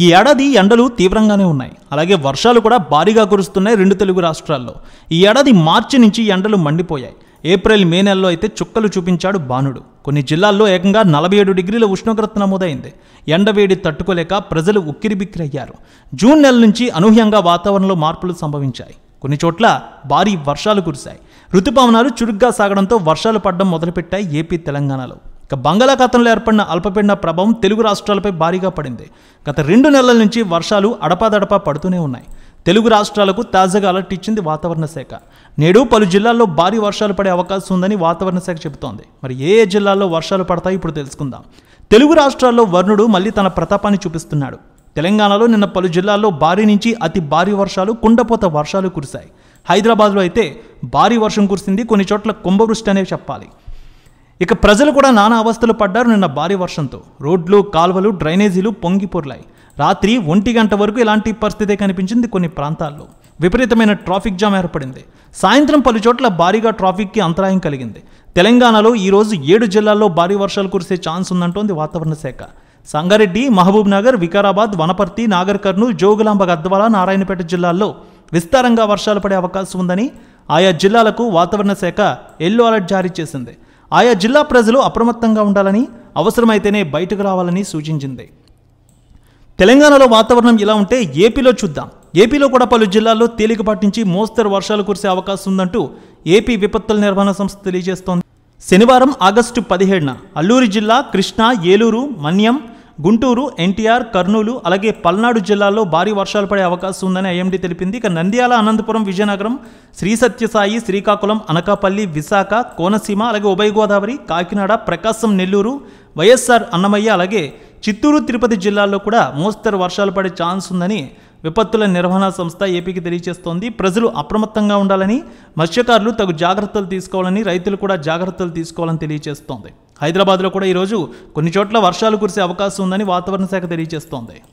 ఈ ఏడాది ఎండలు తీవ్రంగానే ఉన్నాయి అలాగే వర్షాలు కూడా భారీగా కురుస్తున్నాయి రెండు తెలుగు రాష్ట్రాల్లో ఈ ఏడాది మార్చి నుంచి ఎండలు మండిపోయాయి ఏప్రిల్ మే నెలలో అయితే చుక్కలు చూపించాడు బాణుడు కొన్ని జిల్లాల్లో ఏకంగా నలభై ఏడు డిగ్రీల ఉష్ణోగ్రత నమోదైంది ఎండవేడి తట్టుకోలేక ప్రజలు ఉక్కిరిబిక్కిరయ్యారు జూన్ నెల నుంచి అనూహ్యంగా వాతావరణంలో మార్పులు సంభవించాయి కొన్ని చోట్ల భారీ వర్షాలు కురిశాయి ఋతుపవనాలు చురుగ్గా సాగడంతో వర్షాలు పడడం మొదలుపెట్టాయి ఏపీ తెలంగాణలో ఇక బంగాళాఖాతంలో ఏర్పడిన అల్పపీడన ప్రభావం తెలుగు రాష్ట్రాలపై భారీగా పడింది గత రెండు నెలల నుంచి వర్షాలు అడపాదడపా పడుతూనే ఉన్నాయి తెలుగు రాష్ట్రాలకు తాజాగా అలర్ట్ ఇచ్చింది వాతావరణ శాఖ నేడు పలు జిల్లాల్లో భారీ వర్షాలు పడే అవకాశం ఉందని వాతావరణ శాఖ చెబుతోంది మరి ఏ ఏ జిల్లాల్లో వర్షాలు పడతాయి ఇప్పుడు తెలుసుకుందాం తెలుగు రాష్ట్రాల్లో వరుణుడు మళ్ళీ తన ప్రతాపాన్ని చూపిస్తున్నాడు తెలంగాణలో నిన్న పలు జిల్లాల్లో భారీ నుంచి అతి భారీ వర్షాలు కుండపోత వర్షాలు కురిశాయి హైదరాబాద్లో అయితే భారీ వర్షం కురిసింది కొన్ని చోట్ల కుంభవృష్టి అనేవి చెప్పాలి ఇక ప్రజలు కూడా నానా అవస్థలు పడ్డారు నిన్న భారీ వర్షంతో రోడ్లు కాల్వలు డ్రైనేజీలు పొంగిపోర్లాయి రాత్రి ఒంటి గంట వరకు ఇలాంటి పరిస్థితే కనిపించింది కొన్ని ప్రాంతాల్లో విపరీతమైన ట్రాఫిక్ జామ్ ఏర్పడింది సాయంత్రం పలు చోట్ల భారీగా ట్రాఫిక్కి అంతరాయం కలిగింది తెలంగాణలో ఈరోజు ఏడు జిల్లాల్లో భారీ వర్షాలు కురిసే ఛాన్స్ ఉందంటోంది వాతావరణ శాఖ సంగారెడ్డి మహబూబ్ నగర్ వికారాబాద్ వనపర్తి నాగర్ కర్నూలు జోగులాంబ గద్వాల నారాయణపేట జిల్లాల్లో విస్తారంగా వర్షాలు పడే అవకాశం ఉందని ఆయా జిల్లాలకు వాతావరణ శాఖ ఎల్లో అలర్ట్ జారీ చేసింది ఆయా జిల్లా ప్రజలు అప్రమత్తంగా ఉండాలని అవసరమైతేనే బయటకు రావాలని సూచించింది తెలంగాణలో వాతావరణం ఇలా ఉంటే ఏపీలో చూద్దాం ఏపీలో కూడా పలు జిల్లాల్లో తేలికపాటి నుంచి మోస్తరు వర్షాలు కురిసే అవకాశం ఉందంటూ ఏపీ విపత్తుల నిర్వహణ సంస్థ తెలియజేస్తోంది శనివారం ఆగస్టు పదిహేడున అల్లూరి జిల్లా కృష్ణా ఏలూరు మన్యం గుంటూరు ఎన్టీఆర్ కర్నూలు అలాగే పల్నాడు జిల్లాల్లో భారీ వర్షాలు పడే అవకాశం ఉందని ఐఎండి తెలిపింది ఇక నంద్యాల అనంతపురం విజయనగరం శ్రీ సత్యసాయి శ్రీకాకుళం అనకాపల్లి విశాఖ కోనసీమ అలాగే ఉభయ గోదావరి కాకినాడ ప్రకాశం నెల్లూరు వైఎస్ఆర్ అన్నమయ్య అలాగే చిత్తూరు తిరుపతి జిల్లాల్లో కూడా మోస్తరు వర్షాలు పడే ఛాన్స్ ఉందని విపత్తుల నిర్వహణ సంస్థ ఏపీకి తెలియజేస్తోంది ప్రజలు అప్రమత్తంగా ఉండాలని మత్స్యకారులు తగు జాగ్రత్తలు తీసుకోవాలని రైతులు కూడా జాగ్రత్తలు తీసుకోవాలని తెలియజేస్తోంది హైదరాబాద్లో కూడా ఈరోజు కొన్ని చోట్ల వర్షాలు కురిసే అవకాశం ఉందని వాతావరణ శాఖ తెలియజేస్తోంది